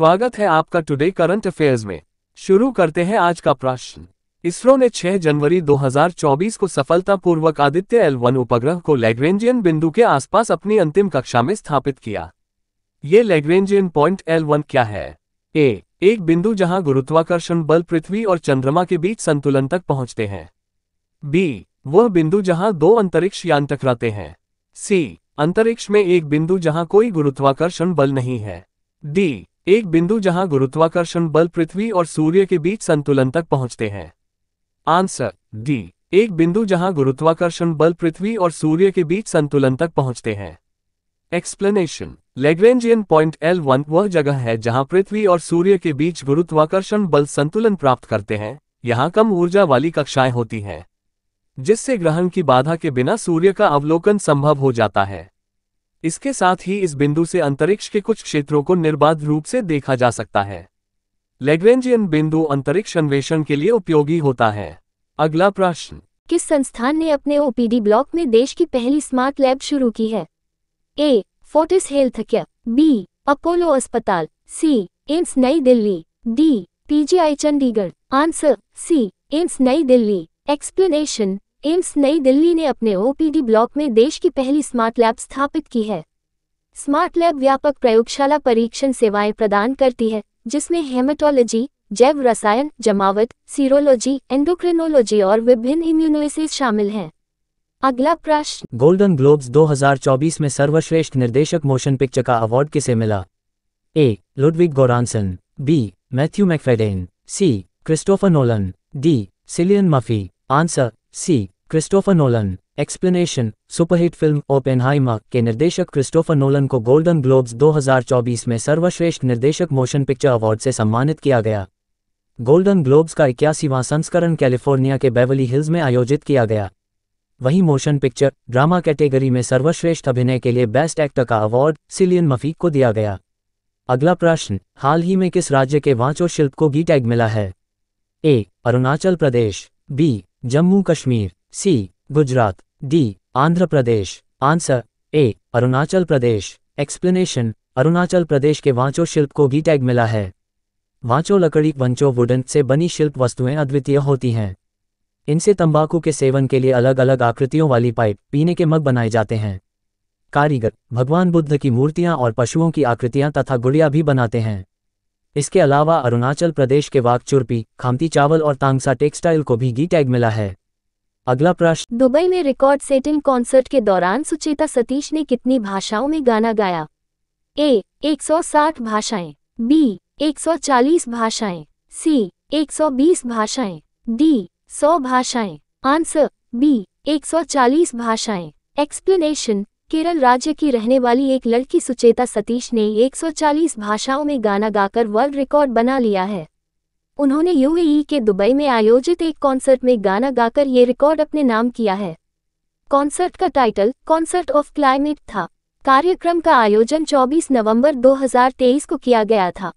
स्वागत है आपका टुडे करंट अफेयर्स में शुरू करते हैं आज का प्रश्न इसरो ने 6 जनवरी 2024 को सफलतापूर्वक आदित्य एल वन उपग्रह को लेग्रेंजियन बिंदु के आसपास अपनी अंतिम कक्षा में स्थापित किया ये लेग्रेंजियन पॉइंट एल वन क्या है ए एक बिंदु जहां गुरुत्वाकर्षण बल पृथ्वी और चंद्रमा के बीच संतुलन तक पहुंचते हैं बी वह बिंदु जहां दो अंतरिक्ष यान टकराते हैं सी अंतरिक्ष में एक बिंदु जहां कोई गुरुत्वाकर्षण बल नहीं है डी एक बिंदु जहां गुरुत्वाकर्षण बल पृथ्वी और सूर्य के बीच संतुलन तक पहुंचते हैं आंसर डी एक बिंदु जहां गुरुत्वाकर्षण बल पृथ्वी और सूर्य के बीच संतुलन तक पहुंचते हैं explanation Lagrangian point L one वह जगह है जहां पृथ्वी और सूर्य के बीच गुरुत्वाकर्षण बल संतुलन प्राप्त करते हैं यहां कम ऊर्जा वाली कक्षाएं होती हैं जिससे ग्रहण की बाधा के बिना सूर्य का अवलोकन संभव हो जाता है इसके साथ ही इस बिंदु से अंतरिक्ष के कुछ क्षेत्रों को निर्बाध रूप से देखा जा सकता है लेग्रेंजियन बिंदु अंतरिक्ष अन्वेषण के लिए उपयोगी होता है अगला प्रश्न किस संस्थान ने अपने ओपीडी ब्लॉक में देश की पहली स्मार्ट लैब शुरू की है A Fortis Healthcare B Apollo अस्पताल सी एम्स नई Delhi D PGI Chandigarh answer C AIIMS नई दिल्ली एक्सप्लेनेशन एम्स नई दिल्ली ने अपने ओपीडी ब्लॉक में देश की पहली स्मार्ट लैब स्थापित की है स्मार्ट लैब व्यापक प्रयोगशाला परीक्षण सेवाएं प्रदान करती है जिसमें हेमाटोलॉजी जैव रसायन जमावट सीरोलॉजी एंडोक्रिनोलॉजी और विभिन्न इम्यूनोसिस शामिल हैं अगला प्रश्न गोल्डन ग्लोब्स 2024 में सर्वश्रेष्ठ निर्देशक मोशन पिक्चर का अवार्ड किसे मिला A Ludwig Goransson B Matthew Macfadyen C Christopher Nolan D Cillian Murphy answer C Christopher Nolan explanation superhit film Oppenheimer के निर्देशक क्रिस्टोफर नोलन को गोल्डन ग्लोब्स 2024 में सर्वश्रेष्ठ निर्देशक मोशन पिक्चर अवार्ड से सम्मानित किया गया गोल्डन ग्लोब्स का इक्यासीवां संस्करण कैलिफोर्निया के बेवली हिल्स में आयोजित किया गया वहीं मोशन पिक्चर ड्रामा कैटेगरी में सर्वश्रेष्ठ अभिनय के लिए बेस्ट एक्टर का अवार्ड सिलियन मफीक को दिया गया अगला प्रश्न हाल ही में किस राज्य के वांचो शिल्प को गी टैग मिला है A Arunachal Pradesh B Jammu Kashmir C Gujarat D Andhra Pradesh answer A Arunachal Pradesh explanation Arunachal Pradesh के वांचो शिल्प को भी टैग मिला है वांचो लकड़ी वंचो वुडन से बनी शिल्प वस्तुएं अद्वितीय होती हैं इनसे तंबाकू के सेवन के लिए अलग अलग आकृतियों वाली पाइप पीने के मग बनाए जाते हैं कारीगर भगवान बुद्ध की मूर्तियां और पशुओं की आकृतियां तथा गुड़िया भी बनाते हैं इसके अलावा अरुणाचल प्रदेश के वाक चुर्पी खामती चावल और तांगसा टेक्सटाइल को भी गी टैग मिला है अगला प्रश्न दुबई में रिकॉर्ड सेटिंग कॉन्सर्ट के दौरान सुचेता सतीश ने कितनी भाषाओं में गाना गाया ए 160 भाषाएं बी 140 भाषाएं सी 120 भाषाएं डी 100 भाषाएं आंसर बी 140 भाषाएं एक्सप्लेनेशन केरल राज्य की रहने वाली एक लड़की सुचेता सतीश ने 140 भाषाओं में गाना गाकर वर्ल्ड रिकॉर्ड बना लिया है उन्होंने यूएई के दुबई में आयोजित एक कॉन्सर्ट में गाना गाकर ये रिकॉर्ड अपने नाम किया है कॉन्सर्ट का टाइटल कॉन्सर्ट ऑफ क्लाइमेट था कार्यक्रम का आयोजन 24 नवंबर 2023 को किया गया था